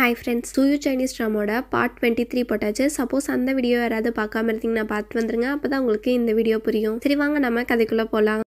hi friends to Chinese ட்ராமோட part twenty three போட்டாச்சு suppose அந்த வீடியோ யாராவது பார்க்காம இருந்தீங்கன்னா பார்த்து வந்துருங்க அப்போ தான் உங்களுக்கு இந்த வீடியோ புரியும் சரி வாங்க நம்ம கதைக்குள்ளே போகலாம்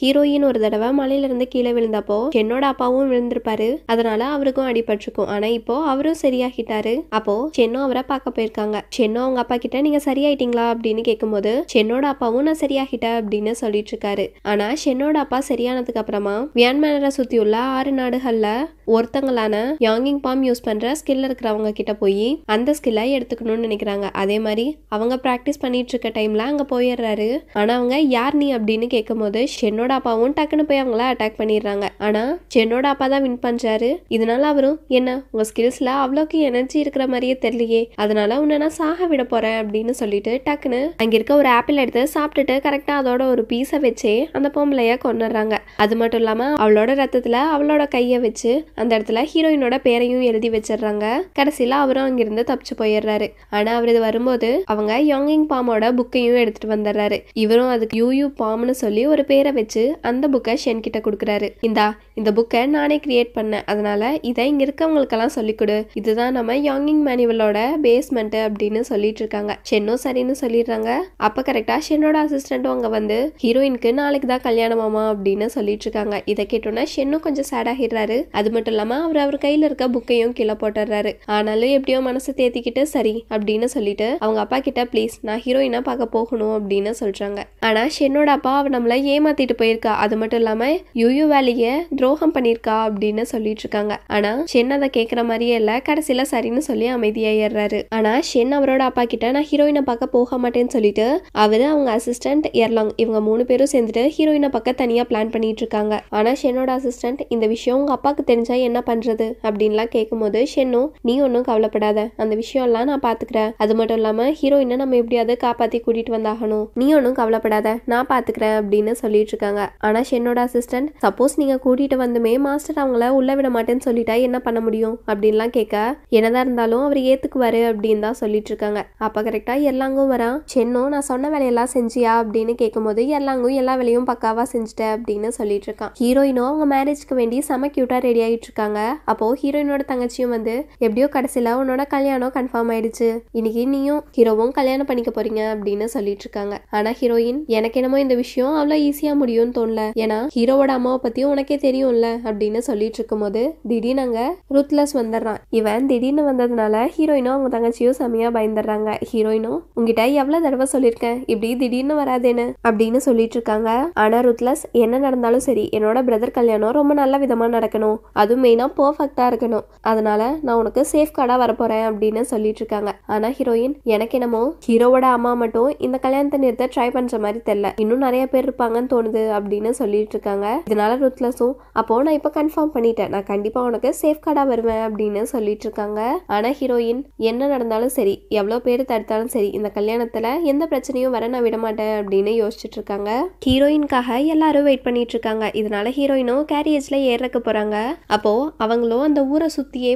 ஹீரோயின் ஒரு தடவை இருந்து கீழே விழுந்தப்போ சென்னோட அப்பாவும் விழுந்திருப்பாரு அதனால அவருக்கும் அடிபட்டிருக்கும் ஆனா இப்போ அவரும் சரியாகிட்டாரு அப்போ சென்னோ அவரை பார்க்க போயிருக்காங்க சென்னோ அவங்க அப்பா கிட்ட நீங்க சரியாயிட்டீங்களா அப்படின்னு கேட்கும்போது சென்னோட அப்பாவும் நான் சரியாகிட்டேன் அப்படின்னு சொல்லிட்டு இருக்காரு ஆனா சென்னோட அப்பா சரியானதுக்கு அப்புறமா வியான்மேனரை சுத்தியுள்ள ஆறு நாடுகள்ல ஒருத்தங்களான யாங்கிங் பாம் யூஸ் பண்ணுற ஸ்கில் இருக்கிறவங்க கிட்ட போய் அந்த ஸ்கில்லை எடுத்துக்கணும்னு நினைக்கிறாங்க அதே மாதிரி அவங்க ப்ராக்டிஸ் பண்ணிட்டு இருக்க டைம்ல அங்கே போயிடுறாரு ஆனால் அவங்க யார் நீ அப்படின்னு கேட்கும் போது ஷென்னோட அப்பாவும் டக்குன்னு போய் அவங்கள அட்டாக் பண்ணிடுறாங்க ஆனால் சென்னோட அப்பா தான் வின் பண்ணுறாரு இதனால அவரும் என்ன உங்கள் ஸ்கில்ஸில் அவ்வளோக்கு எனர்ஜி இருக்கிற மாதிரியே தெரியலையே அதனால உன்னை நான் சாக விட போகிறேன் அப்படின்னு சொல்லிட்டு டக்குன்னு அங்கே இருக்க ஒரு ஆப்பிள் எடுத்து சாப்பிட்டுட்டு கரெக்டாக அதோட ஒரு பீஸை வச்சே அந்த பொம்பளைய கொண்டுடுறாங்க அது மட்டும் இல்லாமல் அவளோட ரத்தத்தில் அவளோட கையை வச்சு அந்த இடத்துல ஹீரோயினோட பேரையும் எழுதி வச்சிடுறாங்க கடைசியில அவரும் அங்கிருந்து தப்பிச்சு போயிடுறாரு ஆனால் அவர் இது வரும்போது அவங்க யாங்கிங் பாமோட புக்கையும் எடுத்துட்டு வந்துடுறாரு இவரும் அதுக்கு யூ யூ பாம்னு சொல்லி ஒரு பேரை வச்சு அந்த புக்கை ஷென் கிட்ட கொடுக்குறாரு இந்தா இந்த புக்கை நானே கிரியேட் பண்ணேன் அதனால இதை இங்க இருக்கவங்களுக்கெல்லாம் சொல்லிக் கொடு இதுதான் நம்ம யாங்கிங் மேனுவலோட பேஸ்மெண்ட் அப்படின்னு சொல்லிட்டு இருக்காங்க ஷென்னும் சரின்னு சொல்லிடுறாங்க அப்ப கரெக்டா ஷென்னோட அசிஸ்டண்ட்டும் அங்க வந்து ஹீரோயினுக்கு நாளைக்கு தான் கல்யாணமாமா அப்படின்னு சொல்லிட்டு இருக்காங்க இதை கேட்டோன்னா ஷென்னும் கொஞ்சம் சேடாகிடுறாரு அது மட்டும் அவர் அவர் கையில இருக்க புக்கையும் கீழே போட்டுடுறாரு ஆனாலும் எப்படியோ மனசை தேத்திக்கிட்டு சரி அப்படின்னு சொல்லிட்டு அவங்க அப்பா கிட்ட ப்ளீஸ் நான் ஹீரோயினா பார்க்க போகணும் அப்படின்னு சொல்றாங்க ஆனா ஷென்னோட அப்பா அவ நம்மள ஏமாத்திட்டு போயிருக்கா அது மட்டும் இல்லாம யூயு வேலைய துரோகம் பண்ணிருக்கா அப்படின்னு சொல்லிட்டு இருக்காங்க ஆனா ஷென் அதை கேட்கற மாதிரியே இல்ல கடைசியில சரின்னு சொல்லி அமைதியாயிடுறாரு ஆனா ஷென் அவரோட அப்பா கிட்ட நான் ஹீரோயினை பார்க்க போக மாட்டேன்னு சொல்லிட்டு அவரு அவங்க அசிஸ்டன்ட் எர்லாங் இவங்க மூணு பேரும் சேர்ந்துட்டு ஹீரோயினை பார்க்க தனியா பிளான் பண்ணிட்டு இருக்காங்க ஆனா ஷென்னோட அசிஸ்டன்ட் இந்த விஷயம் உங்க அப்பாக்கு தெரிஞ்ச தெரிஞ்சா என்ன பண்றது அப்படின்லாம் கேட்கும்போது ஷென்னோ நீ ஒன்றும் கவலைப்படாத அந்த விஷயம்லாம் நான் பாத்துக்கிறேன் அது மட்டும் இல்லாம ஹீரோயினை நம்ம எப்படியாவது காப்பாத்தி கூட்டிட்டு வந்தாகணும் நீ ஒன்றும் கவலைப்படாத நான் பாத்துக்கிறேன் அப்படின்னு சொல்லிட்டு இருக்காங்க ஆனா ஷென்னோட அசிஸ்டன்ட் சப்போஸ் நீங்க கூட்டிட்டு வந்துமே மாஸ்டர் அவங்கள உள்ள விட மாட்டேன்னு சொல்லிட்டா என்ன பண்ண முடியும் அப்படின்லாம் கேட்க என்னதான் இருந்தாலும் அவர் ஏத்துக்குவாரு அப்படின்னு தான் சொல்லிட்டு இருக்காங்க அப்ப கரெக்டா எல்லாங்கும் வரான் சென்னோ நான் சொன்ன வேலையெல்லாம் செஞ்சியா அப்படின்னு கேட்கும்போது எல்லாங்கும் எல்லா வேலையும் பக்காவா செஞ்சுட்டேன் அப்படின்னு சொல்லிட்டு இருக்கான் ஹீரோயினும் அவங்க மேரேஜ்க்கு வேண்டி செம கியூட்டா ரெடி ஆகிட்டு இருக்காங்க அப்போ ஹீரோயினோட தங்கச்சியும் வந்து எப்படியோ கடைசியில உன்னோட கல்யாணம் கன்ஃபார்ம் ஆயிடுச்சு இன்னைக்கு நீயும் ஹீரோவும் கல்யாணம் பண்ணிக்க போறீங்க அப்படின்னு சொல்லிட்டு இருக்காங்க ஆனா ஹீரோயின் எனக்கு என்னமோ இந்த விஷயம் அவ்வளோ ஈஸியா முடியும்னு தோணல ஏன்னா ஹீரோவோட அம்மாவை பத்தியும் உனக்கே தெரியும்ல அப்படின்னு சொல்லிட்டு போது திடீர்னு அங்க ருத்லஸ் வந்துடுறான் இவன் திடீர்னு வந்ததுனால ஹீரோயினும் அவங்க தங்கச்சியும் செம்மையா பயந்துடுறாங்க ஹீரோயினும் உங்ககிட்ட எவ்வளவு தடவை சொல்லியிருக்கேன் இப்படி திடீர்னு வராதேன்னு அப்படின்னு சொல்லிட்டு இருக்காங்க ஆனா ருத்லஸ் என்ன நடந்தாலும் சரி என்னோட பிரதர் கல்யாணம் ரொம்ப நல்ல விதமா நடக்கணும் அது அது மெயினாக பர்ஃபெக்டாக இருக்கணும் அதனால நான் உனக்கு சேஃப் கார்டாக வரப்போகிறேன் அப்படின்னு சொல்லிட்டு இருக்காங்க ஆனால் ஹீரோயின் எனக்கு என்னமோ ஹீரோவோட அம்மா மட்டும் இந்த கல்யாணத்தை நிறுத்த ட்ரை பண்ணுற மாதிரி தெரில இன்னும் நிறைய பேர் இருப்பாங்கன்னு தோணுது அப்படின்னு சொல்லிட்டு இருக்காங்க இதனால ருத்லஸும் அப்போ நான் இப்போ கன்ஃபார்ம் பண்ணிட்டேன் நான் கண்டிப்பாக உனக்கு சேஃப் கார்டாக வருவேன் அப்படின்னு சொல்லிட்டு இருக்காங்க ஆனால் ஹீரோயின் என்ன நடந்தாலும் சரி எவ்வளோ பேர் தடுத்தாலும் சரி இந்த கல்யாணத்தில் எந்த பிரச்சனையும் வர நான் விட மாட்டேன் அப்படின்னு யோசிச்சுட்டு இருக்காங்க ஹீரோயின்காக எல்லாரும் வெயிட் பண்ணிட்டு இருக்காங்க இதனால ஹீரோயினும் கேரியேஜ்ல ஏறக்க போறாங்க அப்போ அவங்களும் அந்த ஊரை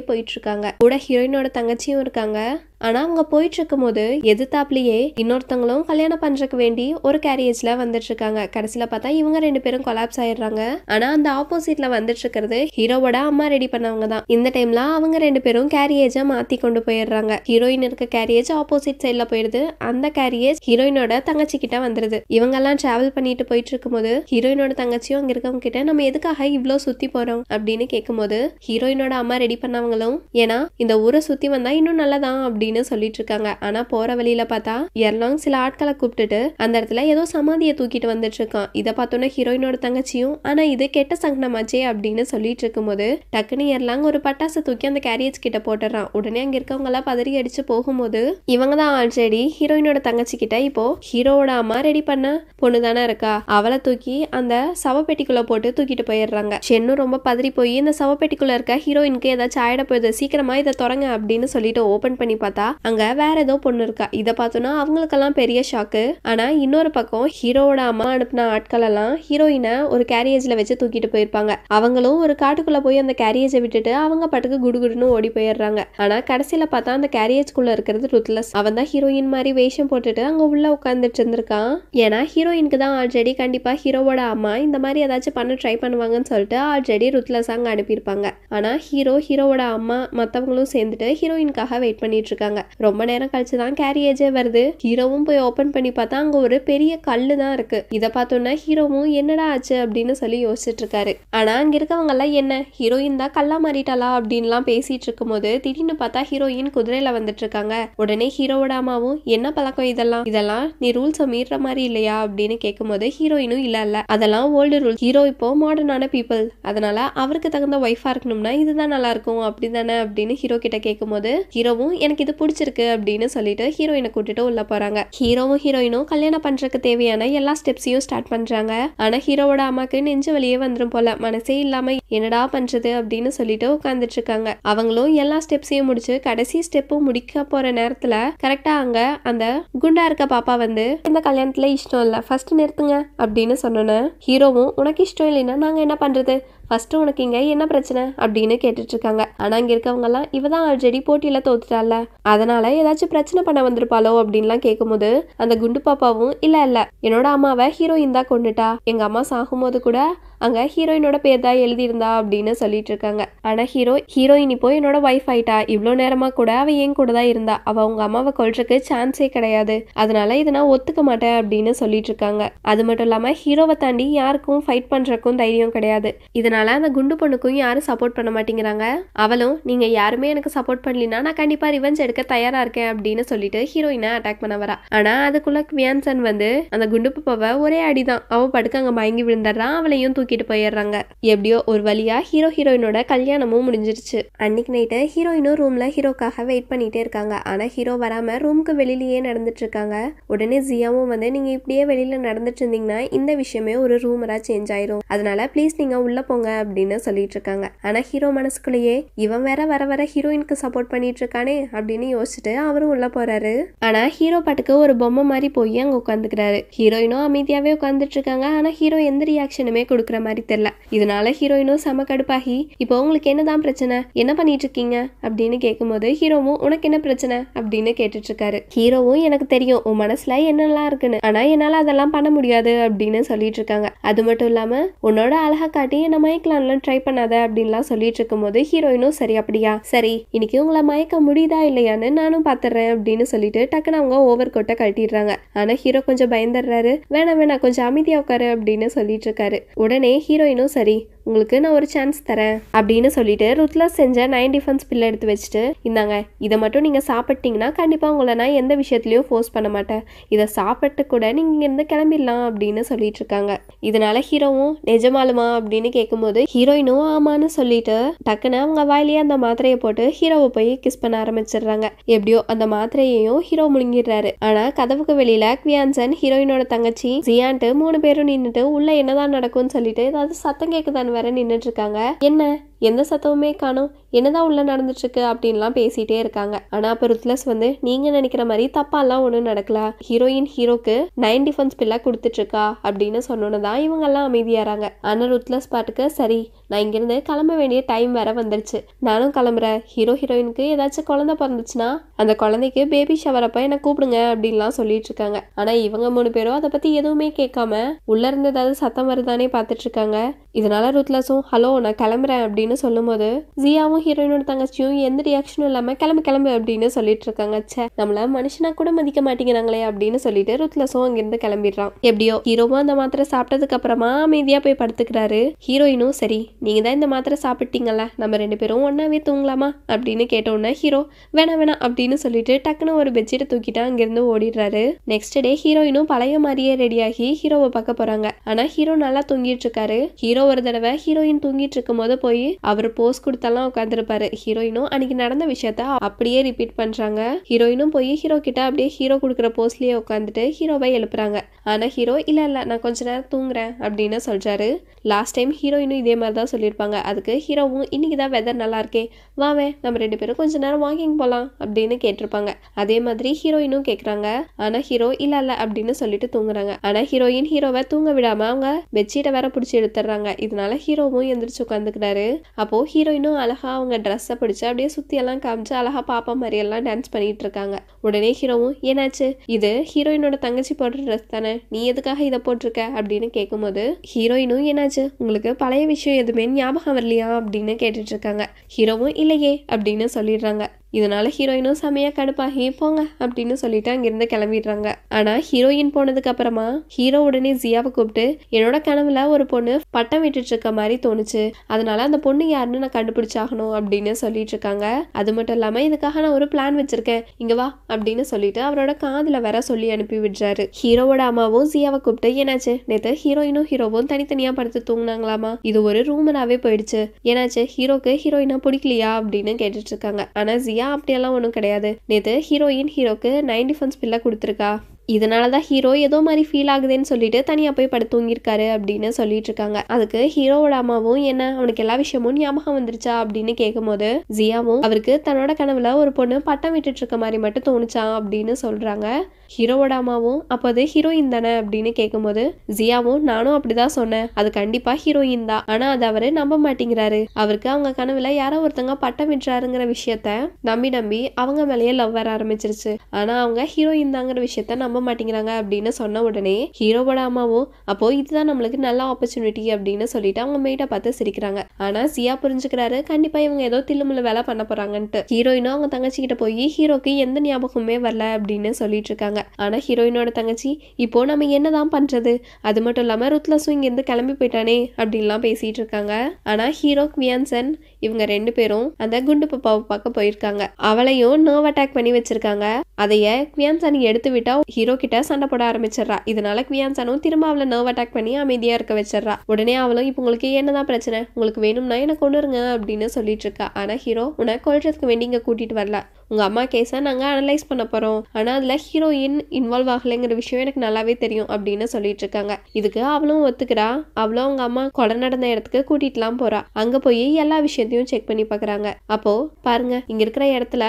போயிட்டு இருக்காங்க கூட ஹீரோயினோட தங்கச்சியும் இருக்காங்க ஆனால் அங்கே போயிட்டுருக்கும் போது எதிர்த்தாப்லேயே இன்னொருத்தவங்களும் கல்யாணம் பண்ணுறதுக்கு வேண்டி ஒரு கேரியேஜில் வந்துட்டுருக்காங்க கடைசியில் பார்த்தா இவங்க ரெண்டு பேரும் கொலாப்ஸ் ஆயிடுறாங்க ஆனால் அந்த ஆப்போசிட்டில் வந்துட்டுருக்கிறது ஹீரோவோட அம்மா ரெடி பண்ணவங்க தான் இந்த டைமில் அவங்க ரெண்டு பேரும் கேரியேஜை மாற்றி கொண்டு போயிடுறாங்க ஹீரோயின் இருக்க கேரியேஜ் ஆப்போசிட் சைடில் போயிடுது அந்த கேரியேஜ் ஹீரோயினோட தங்கச்சி கிட்ட வந்துடுது இவங்கெல்லாம் ட்ராவல் பண்ணிட்டு போயிட்டு இருக்கும்போது ஹீரோயினோட தங்கச்சியும் அங்கே இருக்கவங்க கிட்ட நம்ம எதுக்காக இவ்வளோ சுற்றி போகிறோம் அப்படின்னு கேட்கும்போது ஹீரோயினோட அம்மா ரெடி பண்ணவங்களும் ஏன்னா இந்த ஊரை சுற்றி வந்தால் இன்னும் நல்லதான் அப்படின்னு அப்படின்னு சொல்லிட்டு இருக்காங்க ஆனா போற வழியில பார்த்தா எர்லாங் சில ஆட்களை கூப்பிட்டுட்டு அந்த இடத்துல ஏதோ சமாதியை தூக்கிட்டு வந்துட்டு இருக்கான் இதை பார்த்தோன்னா ஹீரோயினோட தங்கச்சியும் ஆனா இது கெட்ட சங்கனமாச்சே அப்படின்னு சொல்லிட்டு இருக்கும்போது டக்குன்னு எர்லாங் ஒரு பட்டாசை தூக்கி அந்த கேரியேஜ் கிட்ட போட்டுறான் உடனே அங்க இருக்கவங்க எல்லாம் பதறி அடிச்சு போகும்போது இவங்க தான் ஆல்ரெடி ஹீரோயினோட தங்கச்சி கிட்ட இப்போ ஹீரோவோட அம்மா ரெடி பண்ண பொண்ணு தானே இருக்கா அவளை தூக்கி அந்த சவப்பெட்டிக்குள்ள போட்டு தூக்கிட்டு போயிடுறாங்க சென்னும் ரொம்ப பதறி போய் இந்த சவப்பெட்டிக்குள்ள இருக்க ஹீரோயினுக்கு ஏதாச்சும் ஆயிட போயிடுது சீக்கிரமா இதை தொடங்க அப்படின்னு சொல்லிட்டு ஓபன் பண்ணி பார்த்தா பார்த்தா அங்க வேற ஏதோ பொண்ணு இருக்கா இதை பார்த்தோன்னா அவங்களுக்கெல்லாம் பெரிய ஷாக்கு ஆனா இன்னொரு பக்கம் ஹீரோட அம்மா அனுப்பின ஆட்கள் எல்லாம் ஹீரோயினை ஒரு கேரியேஜ்ல வச்சு தூக்கிட்டு போயிருப்பாங்க அவங்களும் ஒரு காட்டுக்குள்ள போய் அந்த கேரியேஜை விட்டுட்டு அவங்க பாட்டுக்கு குடுகுடுன்னு ஓடி போயிடுறாங்க ஆனா கடைசியில பார்த்தா அந்த கேரியேஜ்குள்ள இருக்கிறது ருத்லஸ் அவன் தான் ஹீரோயின் மாதிரி வேஷம் போட்டுட்டு அங்க உள்ள உட்காந்துட்டு இருந்திருக்கான் ஏன்னா ஹீரோயினுக்கு தான் ஆல்ரெடி கண்டிப்பா ஹீரோவோட அம்மா இந்த மாதிரி ஏதாச்சும் பண்ண ட்ரை பண்ணுவாங்கன்னு சொல்லிட்டு ஆல்ரெடி ருத்லஸ் அங்க அனுப்பியிருப்பாங்க ஆனா ஹீரோ ஹீரோவோட அம்மா மத்தவங்களும் சேர்ந்துட்டு ஹீரோயினுக்காக வெயிட் பண்ணிட்டு இருக்காங்க பார்க்குறாங்க ரொம்ப நேரம் கழிச்சுதான் கேரியேஜே வருது ஹீரோவும் போய் ஓபன் பண்ணி பார்த்தா அங்க ஒரு பெரிய கல்லு தான் இருக்கு இதை பார்த்தோன்னா ஹீரோவும் என்னடா ஆச்சு அப்படின்னு சொல்லி யோசிச்சுட்டு இருக்காரு ஆனா அங்க இருக்கவங்க எல்லாம் என்ன ஹீரோயின் தான் கல்லா மாறிட்டாளா அப்படின்லாம் பேசிட்டு இருக்கும்போது திடீர்னு பார்த்தா ஹீரோயின் குதிரையில வந்துட்டு இருக்காங்க உடனே ஹீரோவோட அம்மாவும் என்ன பழக்கம் இதெல்லாம் இதெல்லாம் நீ ரூல்ஸ் மீற மாதிரி இல்லையா அப்படின்னு கேட்கும் போது ஹீரோயினும் இல்ல இல்ல அதெல்லாம் ஓல்டு ரூல் ஹீரோ இப்போ மாடர்னான பீப்புள் அதனால அவருக்கு தகுந்த ஒய்ஃபா இருக்கணும்னா இதுதான் நல்லா இருக்கும் அப்படி தானே அப்படின்னு ஹீரோ கிட்ட கேட்கும் போது ஹீரோவும் எனக்கு இது பிடிச்சிருக்கு அப்படின்னு சொல்லிட்டு ஹீரோயினை கூட்டிட்டு உள்ள போறாங்க ஹீரோவும் ஹீரோயினும் கல்யாணம் பண்றதுக்கு தேவையான எல்லா ஸ்டெப்ஸையும் ஸ்டார்ட் பண்றாங்க ஆனா ஹீரோவோட அம்மாக்கு நெஞ்சு வழியே வந்துடும் போல மனசே இல்லாம என்னடா பண்றது அப்படின்னு சொல்லிட்டு உட்காந்துட்டு இருக்காங்க அவங்களும் எல்லா ஸ்டெப்ஸையும் முடிச்சு கடைசி ஸ்டெப்பும் முடிக்க போற நேரத்துல கரெக்டா அங்க அந்த குண்டா இருக்க பாப்பா வந்து இந்த கல்யாணத்துல இஷ்டம் இல்ல ஃபர்ஸ்ட் நிறுத்துங்க அப்படின்னு சொன்னோன்னு ஹீரோவும் உனக்கு இஷ்டம் இல்லைன்னா நாங்க என்ன பண்றது ஃபஸ்ட்டு உனக்கு இங்கே என்ன பிரச்சனை அப்படின்னு கேட்டுட்ருக்காங்க ஆனால் இங்கே இருக்கவங்கெல்லாம் இவ தான் ஆல்ரெடி போட்டியில் தோத்துட்டால அதனால் ஏதாச்சும் பிரச்சனை பண்ண வந்திருப்பாளோ அப்படின்லாம் கேட்கும்போது அந்த குண்டு பாப்பாவும் இல்லை இல்லை என்னோட அம்மாவை ஹீரோயின் தான் கொண்டுட்டா எங்கள் அம்மா சாகும்போது கூட அங்கே ஹீரோயினோட பேர் தான் எழுதியிருந்தா அப்படின்னு சொல்லிட்டு இருக்காங்க ஆனால் ஹீரோ ஹீரோயின் இப்போ என்னோட ஒய்ஃப் ஆயிட்டா இவ்வளோ நேரமாக கூட அவள் ஏன் கூட தான் இருந்தா அவள் அவங்க அம்மாவை கொள்றதுக்கு சான்ஸே கிடையாது அதனால இதை நான் ஒத்துக்க மாட்டேன் அப்படின்னு சொல்லிட்டு இருக்காங்க அது மட்டும் இல்லாமல் ஹீரோவை தாண்டி யாருக்கும் ஃபைட் பண்ணுறக்கும் தைரியம் கிடையாது இதனால அந்த குண்டு பொண்ணுக்கும் யாரும் சப்போர்ட் பண்ண மாட்டேங்கிறாங்க அவளும் நீங்கள் யாருமே எனக்கு சப்போர்ட் பண்ணலினா நான் கண்டிப்பாக ரிவெஞ்ச் எடுக்க தயாராக இருக்கேன் அப்படின்னு சொல்லிட்டு ஹீரோயினை அட்டாக் பண்ண வரா ஆனால் அதுக்குள்ள சன் வந்து அந்த குண்டு பாப்பாவை ஒரே அடிதான் அவள் படுக்க அங்கே மயங்கி விழுந்துடுறான் அவளையும் தூக்கி தூக்கிட்டு போயிடுறாங்க எப்படியோ ஒரு வழியா ஹீரோ ஹீரோயினோட கல்யாணமும் முடிஞ்சிருச்சு அன்னைக்கு நைட்டு ஹீரோயினும் ரூம்ல ஹீரோக்காக வெயிட் பண்ணிட்டே இருக்காங்க ஆனா ஹீரோ வராம ரூமுக்கு வெளியிலயே நடந்துட்டு இருக்காங்க உடனே ஜியாவும் வந்து நீங்க இப்படியே வெளியில நடந்துட்டு இருந்தீங்கன்னா இந்த விஷயமே ஒரு ரூமரா சேஞ்ச் ஆயிரும் அதனால ப்ளீஸ் நீங்க உள்ள போங்க அப்படின்னு சொல்லிட்டு இருக்காங்க ஆனா ஹீரோ மனசுக்குள்ளேயே இவன் வேற வர வர ஹீரோயினுக்கு சப்போர்ட் பண்ணிட்டு இருக்கானே அப்படின்னு யோசிச்சுட்டு அவரும் உள்ள போறாரு ஆனா ஹீரோ பாட்டுக்கு ஒரு பொம்மை மாதிரி போய் அங்க உட்காந்துக்கிறாரு ஹீரோயினும் அமைதியாவே உட்காந்துட்டு இருக்காங்க ஆனா ஹீரோ எந்த ரியாக்ஷனுமே கொடுக்கற புரிஞ்சுக்கிற மாதிரி தெரில இதனால ஹீரோயினும் செம கடுப்பாகி இப்போ உங்களுக்கு என்னதான் பிரச்சனை என்ன பண்ணிட்டு இருக்கீங்க அப்படின்னு கேட்கும்போது ஹீரோவும் உனக்கு என்ன பிரச்சனை அப்படின்னு கேட்டுட்டு இருக்காரு ஹீரோவும் எனக்கு தெரியும் உன் மனசுல என்னெல்லாம் இருக்குன்னு ஆனா என்னால அதெல்லாம் பண்ண முடியாது அப்படின்னு சொல்லிட்டு இருக்காங்க அது மட்டும் இல்லாம உன்னோட அழகா காட்டி என்ன மயக்கலாம்லாம் ட்ரை பண்ணாத அப்படின்லாம் சொல்லிட்டு இருக்கும்போது ஹீரோயினும் சரி அப்படியா சரி இன்னைக்கு உங்களை மயக்க முடியுதா இல்லையான்னு நானும் பாத்துறேன் அப்படின்னு சொல்லிட்டு டக்குன்னு அவங்க ஓவர் கோட்டை கட்டிடுறாங்க ஆனா ஹீரோ கொஞ்சம் பயந்துடுறாரு வேணாம் வேணா கொஞ்சம் அமைதியா உட்காரு அப்படின்னு சொல்லிட்டு இருக்காரு உடனே hey hiro sari உங்களுக்கு நான் ஒரு சான்ஸ் தரேன் அப்படின்னு சொல்லிட்டு ருத்லா செஞ்ச நைன் டிஃபன்ஸ் பில்ல எடுத்து வச்சுட்டு இந்தாங்க இதை மட்டும் நீங்கள் சாப்பிட்டீங்கன்னா கண்டிப்பாக உங்களை நான் எந்த விஷயத்துலையும் ஃபோர்ஸ் பண்ண மாட்டேன் இதை சாப்பிட்டு கூட நீங்கள் இங்கேருந்து கிளம்பிடலாம் அப்படின்னு சொல்லிட்டு இருக்காங்க இதனால ஹீரோவும் நிஜமாலுமா அப்படின்னு கேட்கும்போது ஹீரோயினும் ஆமான்னு சொல்லிட்டு டக்குன்னு அவங்க வாயிலேயே அந்த மாத்திரையை போட்டு ஹீரோவை போய் கிஸ் பண்ண ஆரம்பிச்சிடுறாங்க எப்படியோ அந்த மாத்திரையையும் ஹீரோ முழுங்கிடுறாரு ஆனால் கதவுக்கு வெளியில க்வியான்சன் ஹீரோயினோட தங்கச்சி ஜியான்ட்டு மூணு பேரும் நின்றுட்டு உள்ள என்னதான் நடக்கும்னு சொல்லிட்டு ஏதாவது சத்தம் கேட்குதான் வேற நின்றுட்டு இருக்காங்க என்ன எந்த சத்தமுமே காணும் என்னதான் உள்ளே நடந்துட்டுருக்கு அப்படின்லாம் பேசிகிட்டே இருக்காங்க ஆனால் ருத்லஸ் வந்து நீங்கள் நினைக்கிற மாதிரி தப்பாலாம் ஒன்றும் நடக்கல ஹீரோயின் ஹீரோக்கு நைன் டிஃபன்ஸ் பில்லாக கொடுத்துட்ருக்கா அப்படின்னு சொன்னோன்னு தான் இவங்கெல்லாம் அமைதியாகிறாங்க ஆனால் ருத்லஸ் பாட்டுக்கு சரி நான் இங்கேருந்து கிளம்ப வேண்டிய டைம் வேற வந்துருச்சு நானும் கிளம்புறேன் ஹீரோ ஹீரோயினுக்கு ஏதாச்சும் குழந்தை பிறந்துச்சுன்னா அந்த குழந்தைக்கு பேபி ஷவர் அப்போ என்னை கூப்பிடுங்க அப்படின்லாம் சொல்லிட்டு இருக்காங்க ஆனால் இவங்க மூணு பேரும் அதை பற்றி எதுவுமே கேட்காம உள்ளே இருந்து ஏதாவது சத்தம் வருதானே பார்த்துட்ருக்காங்க இதனால ருத்லஸும் ஹலோ நான் கிளம்புறேன் அப்படின்னு அப்படின்னு சொல்லும்போது ஜியாவும் ஹீரோயினோட தங்கச்சியும் எந்த ரியாக்ஷனும் இல்லாமல் கிளம்பு கிளம்பு அப்படின்னு சொல்லிட்டு இருக்காங்க சே நம்மள மனுஷனா கூட மதிக்க மாட்டேங்கிறாங்களே அப்படின்னு சொல்லிட்டு ருத்லஸும் அங்கிருந்து கிளம்பிடுறான் எப்படியோ ஹீரோவும் அந்த மாத்திரை சாப்பிட்டதுக்கு அப்புறமா அமைதியா போய் படுத்துக்கிறாரு ஹீரோயினும் சரி நீங்க தான் இந்த மாத்திரை சாப்பிட்டீங்கல்ல நம்ம ரெண்டு பேரும் ஒன்னாவே தூங்கலாமா அப்படின்னு கேட்டோன்னே ஹீரோ வேணாம் வேணாம் அப்படின்னு சொல்லிட்டு டக்குன்னு ஒரு பெட்ஷீட்டை தூக்கிட்டு அங்கிருந்து ஓடிடுறாரு நெக்ஸ்ட் டே ஹீரோயினும் பழைய மாதிரியே ரெடியாகி ஹீரோவை பார்க்க போறாங்க ஆனா ஹீரோ நல்லா தூங்கிட்டு இருக்காரு ஹீரோ ஒரு தடவை ஹீரோயின் தூங்கிட்டு இருக்கும் போது போய் அவர் போஸ் கொடுத்தாலாம் உட்காந்துருப்பாரு ஹீரோயினும் அன்னைக்கு நடந்த விஷயத்த அப்படியே ரிப்பீட் பண்றாங்க ஹீரோயினும் போய் ஹீரோ கிட்ட அப்படியே ஹீரோ கொடுக்குற போஸ்லயே உட்காந்துட்டு ஹீரோவை எழுப்புறாங்க ஆனா ஹீரோ இல்ல இல்ல நான் கொஞ்ச நேரம் தூங்குறேன் அப்படின்னு சொல்றாரு லாஸ்ட் டைம் ஹீரோயினும் இதே மாதிரி தான் சொல்லியிருப்பாங்க அதுக்கு ஹீரோவும் இன்னைக்குதான் தான் வெதர் நல்லா இருக்கே வாவே நம்ம ரெண்டு பேரும் கொஞ்ச நேரம் வாக்கிங் போகலாம் அப்படின்னு கேட்டிருப்பாங்க அதே மாதிரி ஹீரோயினும் கேட்குறாங்க ஆனால் ஹீரோ இல்லை இல்லை அப்படின்னு சொல்லிட்டு தூங்குறாங்க ஆனால் ஹீரோயின் ஹீரோவை தூங்க விடாமல் அவங்க பெட்ஷீட்டை வேற பிடிச்சி எடுத்துடுறாங்க இதனால ஹீரோவும் எந்திரிச்சு உட்காந்துக்கிறாரு அப்போது ஹீரோயினும் அழகாக அவங்க ட்ரெஸ்ஸை பிடிச்சி அப்படியே சுற்றியெல்லாம் காமிச்சு அழகாக பாப்பா மாதிரியெல்லாம் டான்ஸ் பண்ணிகிட்டு இருக்காங்க உடனே ஹீரோவும் ஏன்னாச்சு இது ஹீரோயினோட தங்கச்சி போடுற ட்ரெஸ் தானே நீ எதுக்காக இதை போட்டிருக்க அப்படின்னு கேட்கும்போது ஹீரோயினும் என்னாச்சு உங்களுக்கு பழைய விஷயம் எதுவுமே ஞாபகம் வரலையா அப்படின்னு கேட்டுட்டு இருக்காங்க ஹீரோவும் இல்லையே அப்படின்னு சொல்லிடுறாங்க இதனால் ஹீரோயினும் செமையாக கடுப்பாகி போங்க அப்படின்னு சொல்லிட்டு அங்கேருந்து கிளம்பிடுறாங்க ஆனால் ஹீரோயின் போனதுக்கு அப்புறமா ஹீரோ உடனே ஜியாவை கூப்பிட்டு என்னோட கனவுல ஒரு பொண்ணு பட்டம் விட்டுட்டு இருக்க மாதிரி தோணுச்சு அதனால அந்த பொண்ணு யாருன்னு நான் கண்டுபிடிச்சாகணும் அப்படின்னு சொல்லிட்டு இருக்காங்க அது மட்டும் இல்லாமல் இதுக்காக நான் ஒரு பிளான் வச்சிருக்கேன் இங்க வா அப்படின்னு சொல்லிட்டு அவரோட காதில் வர சொல்லி அனுப்பி விடுறாரு ஹீரோவோட அம்மாவும் ஜியாவை கூப்பிட்டு ஏன்னாச்சு நேற்று ஹீரோயினும் ஹீரோவும் தனித்தனியாக படுத்து தூங்கினாங்களாமா இது ஒரு ரூமனாவே போயிடுச்சு ஏன்னாச்சு ஹீரோக்கு ஹீரோயினா பிடிக்கலையா அப்படின்னு கேட்டுட்டு இருக்காங்க ஆனால் ஜியா அப்படியெல்லாம் ஒன்றும் கிடையாது நேற்று ஹீரோயின் ஹீரோக்கு நைன்டி ஃபன்ஸ் பில்லை கொடுத்துருக்கா இதனால தான் ஹீரோ ஏதோ மாதிரி ஃபீல் ஆகுதுன்னு சொல்லிட்டு தனியாக போய் படுத்து தூங்கியிருக்காரு அப்படின்னு சொல்லிட்டு இருக்காங்க அதுக்கு ஹீரோவோட அம்மாவும் என்ன அவனுக்கு எல்லா விஷயமும் ஞாபகம் வந்துருச்சா அப்படின்னு கேட்கும்போது ஜியாவும் அவருக்கு தன்னோட கனவுல ஒரு பொண்ணு பட்டம் விட்டுட்டு இருக்க மாதிரி மட்டும் தோணுச்சான் அப்படின்னு சொல்றாங்க ஹீரோவோட அம்மாவும் அப்போது ஹீரோயின் தானே அப்படின்னு கேட்கும்போது ஜியாவும் நானும் அப்படிதான் சொன்னேன் அது கண்டிப்பா ஹீரோயின் தான் ஆனா அது அவரு நம்ப மாட்டேங்கிறாரு அவருக்கு அவங்க கனவுல யாரோ ஒருத்தங்க பட்டம் விட்டுறாருங்கிற விஷயத்த நம்பி நம்பி அவங்க மேலேயே லவ் வர ஆரம்பிச்சிருச்சு ஆனா அவங்க ஹீரோயின் தாங்கிற விஷயத்த நம்ம மாட்டேங்கிறாங்க அப்படின்னு சொன்ன உடனே ஹீரோவோட அம்மாவும் அப்போ இதுதான் நம்மளுக்கு நல்ல ஆப்பர்ச்சுனிட்டி அப்படின்னு சொல்லிட்டு அவங்க மெயிட்டை பார்த்து சிரிக்கிறாங்க ஆனா சியா புரிஞ்சுக்கிறாரு கண்டிப்பா இவங்க ஏதோ தில்லுமுள்ள வேலை பண்ண போறாங்கன்ட்டு ஹீரோயினும் அவங்க தங்கச்சி கிட்ட போய் ஹீரோக்கு எந்த ஞாபகமே வரல அப்படின்னு சொல்லிட்டு இருக்காங்க ஆனா ஹீரோயினோட தங்கச்சி இப்போ நம்ம என்னதான் பண்றது அது மட்டும் இல்லாம ருத்லஸும் இங்கேருந்து கிளம்பி போயிட்டானே அப்படின்லாம் பேசிட்டு இருக்காங்க ஆனா ஹீரோ குவியான்சன் இவங்க ரெண்டு பேரும் அந்த குண்டு பாப்பாவை பார்க்க போயிருக்காங்க அவளையும் நர்வ் அட்டாக் பண்ணி வச்சிருக்காங்க அதைய குவியான்சானி எடுத்து விட்டா ஹீரோ கிட்ட சண்டை போட ஆரம்பிச்சிடறா இதனால குவியான்சானும் திரும்ப அவளை நர்வ் அட்டாக் பண்ணி அமைதியா இருக்க வச்சிடறா உடனே அவளும் இப்போ உங்களுக்கு என்னதான் பிரச்சனை உங்களுக்கு வேணும்னா என்ன கொண்டுருங்க அப்படின்னு சொல்லிட்டு இருக்கா ஆனா ஹீரோ உன கொள்றதுக்கு வேண்டி இங்க கூட்டிட்டு வரல உங்கள் அம்மா கேஸாக நாங்கள் அனலைஸ் பண்ண போகிறோம் ஆனால் அதில் ஹீரோயின் இன்வால்வ் ஆகலைங்கிற விஷயம் எனக்கு நல்லாவே தெரியும் அப்படின்னு சொல்லிட்டு இருக்காங்க இதுக்கு அவளும் ஒத்துக்கிறா அவளும் அவங்க அம்மா கொலை நடந்த இடத்துக்கு கூட்டிட்டுலாம் போறா அங்கே போய் எல்லா விஷயத்தையும் செக் பண்ணி பார்க்குறாங்க அப்போ பாருங்க இங்கே இருக்கிற இடத்துல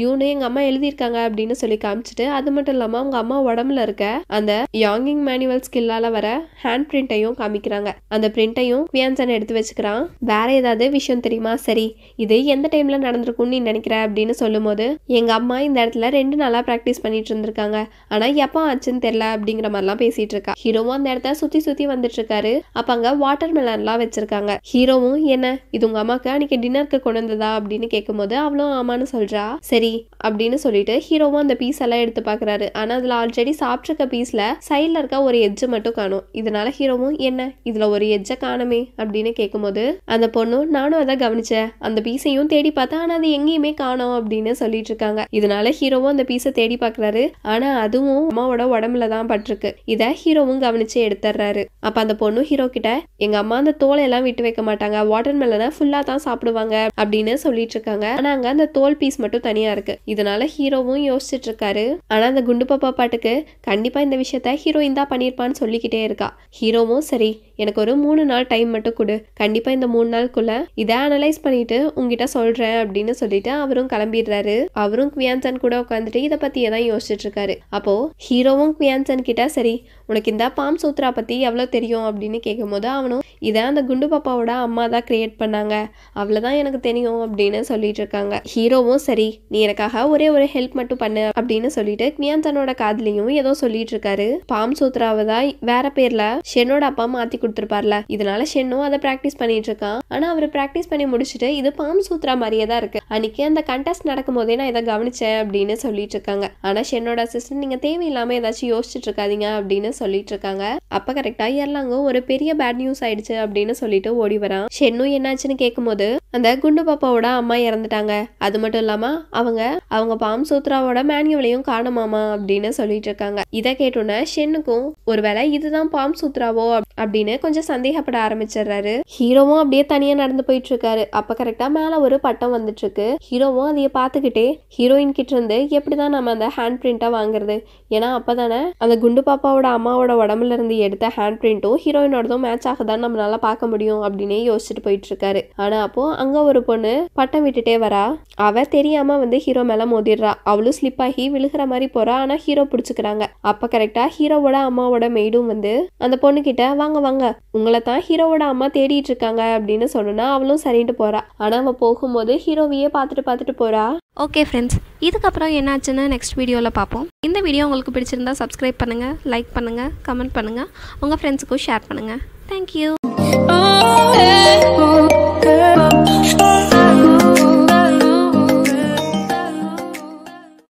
இவனு எங்கள் அம்மா எழுதியிருக்காங்க அப்படின்னு சொல்லி காமிச்சிட்டு அது மட்டும் இல்லாமல் அவங்க அம்மா உடம்புல இருக்க அந்த யாங்கிங் மேனுவல் ஸ்கில்லால் வர ஹேண்ட் பிரிண்டையும் காமிக்கிறாங்க அந்த பிரிண்டையும் குயான்சன் எடுத்து வச்சுக்கிறான் வேற ஏதாவது விஷயம் தெரியுமா சரி இது எந்த டைம்ல நடந்திருக்கும்னு நீ நினைக்கிற அப்படின்னு சொல்லும் போது எங்கள் அம்மா இந்த இடத்துல ரெண்டு நாளாக ப்ராக்டிஸ் பண்ணிட்டு இருந்திருக்காங்க ஆனால் எப்போ ஆச்சுன்னு தெரியல அப்படிங்கிற மாதிரிலாம் பேசிட்டு இருக்கா ஹீரோவும் அந்த இடத்த சுற்றி சுற்றி வந்துட்டு இருக்காரு அப்போ அங்கே வாட்டர் மெலன்லாம் வச்சிருக்காங்க ஹீரோவும் என்ன இது உங்கள் அம்மாவுக்கு அன்னைக்கு டின்னருக்கு கொண்டு வந்ததா அப்படின்னு கேட்கும்போது அவளும் ஆமான்னு சொல்றா சரி சரி அப்படின்னு சொல்லிட்டு ஹீரோவும் அந்த பீஸ் எல்லாம் எடுத்து பார்க்குறாரு ஆனால் அதில் ஆல்ரெடி சாப்பிட்ருக்க பீஸில் சைடில் இருக்க ஒரு எஜ்ஜு மட்டும் காணும் இதனால ஹீரோவும் என்ன இதில் ஒரு எஜ்ஜை காணுமே அப்படின்னு கேட்கும்போது அந்த பொண்ணு நானும் அதை கவனிச்சேன் அந்த பீஸையும் தேடி பார்த்தா ஆனால் அது எங்கேயுமே காணோம் அப்படின்னு சொல்லிட்டு இருக்காங்க இதனால ஹீரோவும் அந்த பீஸை தேடி பார்க்குறாரு ஆனால் அதுவும் அம்மாவோட உடம்புல தான் பட்டிருக்கு இதை ஹீரோவும் கவனிச்சு எடுத்துடுறாரு அப்போ அந்த பொண்ணு ஹீரோ கிட்ட எங்க அம்மா அந்த தோலை எல்லாம் விட்டு வைக்க மாட்டாங்க வாட்டர் மெலனை ஃபுல்லாக தான் சாப்பிடுவாங்க அப்படின்னு சொல்லிட்டு இருக்காங்க ஆனால் அங்கே அந்த தோல் பீஸ் மட்டும் தனியாக யோசனையாக இருக்கு இதனால ஹீரோவும் யோசிச்சுட்டு இருக்காரு ஆனா அந்த குண்டு பாப்பா பாட்டுக்கு கண்டிப்பா இந்த விஷயத்த ஹீரோயின் தான் பண்ணிருப்பான்னு சொல்லிக்கிட்டே இருக்கா ஹீரோவும் சரி எனக்கு ஒரு மூணு நாள் டைம் மட்டும் கொடு கண்டிப்பா இந்த மூணு நாளுக்குள்ள இதை அனலைஸ் பண்ணிட்டு உங்ககிட்ட சொல்றேன் அப்படின்னு சொல்லிட்டு அவரும் கிளம்பிடுறாரு அவரும் குவியான்சன் கூட உட்காந்துட்டு இதை பத்தி தான் யோசிச்சுட்டு இருக்காரு அப்போ ஹீரோவும் குவியான்சன் கிட்ட சரி உனக்கு இந்த பாம் சூத்ரா பத்தி எவ்வளவு தெரியும் அப்படின்னு கேட்கும் போது அவனும் இதை அந்த குண்டு பாப்பாவோட அம்மா தான் கிரியேட் பண்ணாங்க அவ்வளவுதான் எனக்கு தெரியும் அப்படின்னு சொல்லிட்டு இருக்காங்க ஹீரோவும் சரி நீ நீ எனக்காக ஒரே ஒரு ஹெல்ப் மட்டும் பண்ணு அப்படின்னு சொல்லிட்டு கியான் தன்னோட காதலியும் ஏதோ சொல்லிட்டு இருக்காரு பாம் சூத்ராவை தான் வேற பேர்ல ஷென்னோட அப்பா மாத்தி கொடுத்துருப்பார்ல இதனால ஷென்னும் அதை பிராக்டிஸ் பண்ணிட்டு இருக்கான் ஆனா அவர் பிராக்டிஸ் பண்ணி முடிச்சுட்டு இது பாம் சூத்ரா மாதிரியே தான் இருக்கு அன்னைக்கு அந்த கண்டெஸ்ட் நடக்கும் போதே நான் இதை கவனிச்சேன் அப்படின்னு சொல்லிட்டு இருக்காங்க ஆனா ஷென்னோட அசிஸ்டன்ட் நீங்க தேவையில்லாம ஏதாச்சும் யோசிச்சுட்டு இருக்காதீங்க அப்படின்னு சொல்லிட்டு இருக்காங்க அப்ப கரெக்டா எர்லாங்க ஒரு பெரிய பேட் நியூஸ் ஆயிடுச்சு அப்படின்னு சொல்லிட்டு ஓடி வரான் ஷென்னும் என்னாச்சுன்னு கேட்கும் போது அந்த குண்டு பாப்பாவோட அம்மா இறந்துட்டாங்க அது மட்டும் இல்லாம அவ அவங்க அவங்க பாம் சூத்ராவோட மேனுவலையும் காணுமாமா அப்படின்னு சொல்லிட்டு இருக்காங்க இதை கேட்டோன்னே ஷென்னுக்கும் ஒருவேளை இதுதான் பாம் சூத்ராவோ அப்படின்னு கொஞ்சம் சந்தேகப்பட ஆரம்பிச்சிடுறாரு ஹீரோவும் அப்படியே தனியா நடந்து போயிட்டு இருக்காரு அப்ப கரெக்டா மேல ஒரு பட்டம் வந்துட்டு இருக்கு ஹீரோவும் அதைய பாத்துக்கிட்டே ஹீரோயின் கிட்ட இருந்து எப்படிதான் நம்ம அந்த ஹேண்ட் பிரிண்டா வாங்குறது ஏன்னா அப்பதானே அந்த குண்டு பாப்பாவோட அம்மாவோட உடம்புல இருந்து எடுத்த ஹேண்ட் பிரிண்ட்டும் ஹீரோயினோடதும் மேட்ச் ஆகதான் நம்மளால பார்க்க முடியும் அப்படின்னு யோசிச்சுட்டு போயிட்டு இருக்காரு ஆனா அப்போ அங்க ஒரு பொண்ணு பட்டம் விட்டுட்டே வரா அவ தெரியாம வந்து ஹீரோ மேல மோதிடுறா அவளும் ஸ்லிப் ஆகி விழுகிற மாதிரி போறா ஆனா ஹீரோ புடிச்சுக்கிறாங்க அப்ப கரெக்டா ஹீரோவோட அம்மாவோட மெய்டும் வந்து அந்த பொண்ணு கிட்ட வாங்க வாங்க உங்களை தான் ஹீரோவோட அம்மா தேடிட்டு இருக்காங்க அப்படின்னு சொன்னா அவளும் சரின்ட்டு போறா ஆனா அவன் போகும்போது ஹீரோவையே பார்த்துட்டு பார்த்துட்டு போறா ஓகே ஃப்ரெண்ட்ஸ் இதுக்கப்புறம் என்னாச்சுன்னு நெக்ஸ்ட் வீடியோவில் பார்ப்போம் இந்த வீடியோ உங்களுக்கு பிடிச்சிருந்தா சப்ஸ்கிரைப் பண்ணுங்க லைக் பண்ணுங்கள் கமெண்ட் பண்ணுங்க உங்கள் ஃப்ரெண்ட்ஸுக்கும் ஷேர் பண்ணுங்க தேங்க்யூ